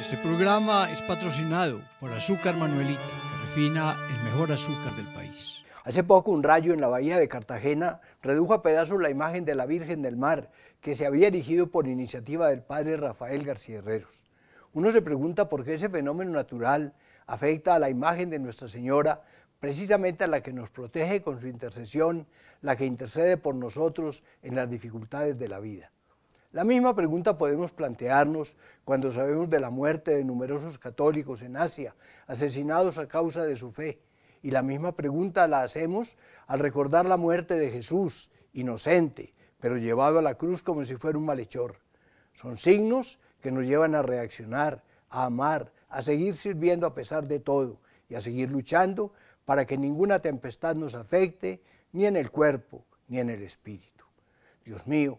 Este programa es patrocinado por Azúcar Manuelita, que refina el mejor azúcar del país. Hace poco un rayo en la bahía de Cartagena redujo a pedazos la imagen de la Virgen del Mar que se había erigido por iniciativa del padre Rafael García Herreros. Uno se pregunta por qué ese fenómeno natural afecta a la imagen de Nuestra Señora, precisamente a la que nos protege con su intercesión, la que intercede por nosotros en las dificultades de la vida. La misma pregunta podemos plantearnos cuando sabemos de la muerte de numerosos católicos en Asia, asesinados a causa de su fe. Y la misma pregunta la hacemos al recordar la muerte de Jesús, inocente, pero llevado a la cruz como si fuera un malhechor. Son signos que nos llevan a reaccionar, a amar, a seguir sirviendo a pesar de todo y a seguir luchando para que ninguna tempestad nos afecte, ni en el cuerpo, ni en el espíritu. Dios mío,